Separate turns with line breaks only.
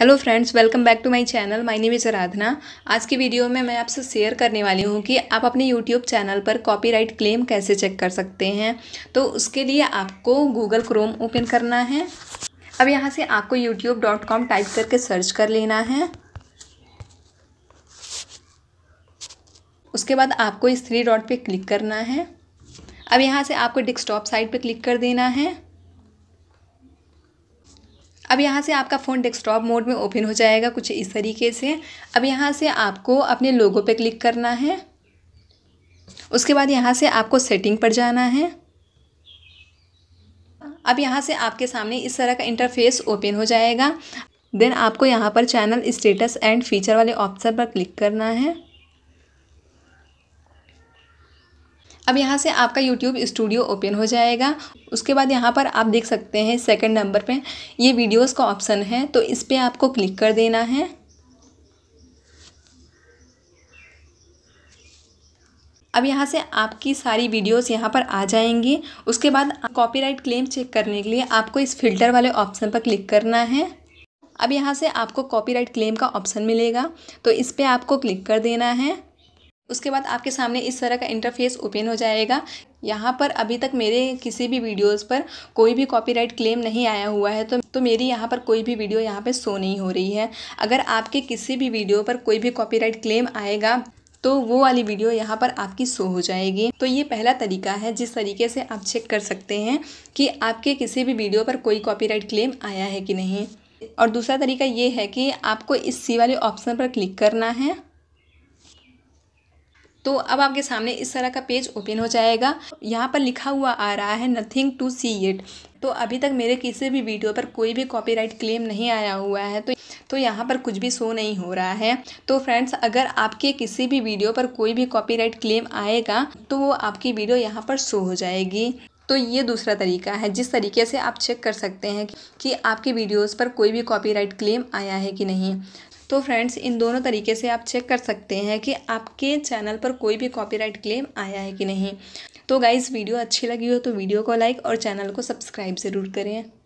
hello friends welcome back to my channel my name is Aradhana आज की video में मैं आपसे शेयर करने वाली हूँ कि आप अपने यूट्यूब चैनल पर कॉपीराइट क्लेम कैसे चेक कर सकते हैं तो उसके लिए आपको गूगल क्रोम ओपन करना है अब यहाँ से आपको यूट्यूब डॉट कॉम टाइप करके सर्च कर लेना है उसके बाद आपको इस थ्री डॉट पर क्लिक करना है अब यहाँ से आपको डेस्कटॉप साइट पर क्लिक कर देना है अब यहाँ से आपका फ़ोन डेस्कटॉप मोड में ओपन हो जाएगा कुछ इस तरीके से अब यहाँ से आपको अपने लोगों पर क्लिक करना है उसके बाद यहाँ से आपको सेटिंग पर जाना है अब यहाँ से आपके सामने इस तरह का इंटरफेस ओपन हो जाएगा देन आपको यहाँ पर चैनल स्टेटस एंड फीचर वाले ऑप्शन पर क्लिक करना है अब यहाँ से आपका यूट्यूब स्टूडियो ओपन हो जाएगा उसके बाद यहाँ पर आप देख सकते हैं सेकंड नंबर पे ये वीडियोस का ऑप्शन है तो इस पर आपको क्लिक कर देना है अब यहाँ से आपकी सारी वीडियोस यहाँ पर आ जाएंगी उसके बाद कॉपीराइट क्लेम चेक करने के लिए आपको इस फिल्टर वाले ऑप्शन पर क्लिक करना है अब यहाँ से आपको कॉपीराइट क्लेम का ऑप्शन मिलेगा तो इस पर आपको क्लिक कर देना है उसके बाद आपके सामने इस तरह का इंटरफेस ओपन हो जाएगा यहाँ पर अभी तक मेरे किसी भी वीडियोस पर कोई भी कॉपीराइट क्लेम नहीं आया हुआ है तो तो मेरी यहाँ पर कोई भी वीडियो यहाँ पे शो नहीं हो रही है अगर आपके किसी भी वीडियो पर कोई भी कॉपीराइट क्लेम आएगा तो वो वाली वीडियो यहाँ पर आपकी शो हो जाएगी तो ये पहला तरीका है जिस तरीके से आप चेक कर सकते हैं कि आपके किसी भी वीडियो पर कोई कॉपीराइट क्लेम आया है कि नहीं और दूसरा तरीका ये है कि आपको इस सी वाले ऑप्शन पर क्लिक करना है तो अब आपके सामने इस तरह का पेज ओपन हो जाएगा यहाँ पर लिखा हुआ आ रहा है नथिंग टू सी इट तो अभी तक मेरे किसी भी वीडियो पर कोई भी कॉपीराइट क्लेम नहीं आया हुआ है तो तो यहाँ पर कुछ भी शो नहीं हो रहा है तो फ्रेंड्स अगर आपके किसी भी वीडियो पर कोई भी कॉपीराइट क्लेम आएगा तो वो आपकी वीडियो यहाँ पर शो हो जाएगी तो ये दूसरा तरीका है जिस तरीके से आप चेक कर सकते हैं कि आपकी वीडियोस पर कोई भी कॉपीराइट क्लेम आया है कि नहीं तो फ्रेंड्स इन दोनों तरीके से आप चेक कर सकते हैं कि आपके चैनल पर कोई भी कॉपीराइट क्लेम आया है कि नहीं तो गाइज़ वीडियो अच्छी लगी हो तो वीडियो को लाइक और चैनल को सब्सक्राइब ज़रूर करें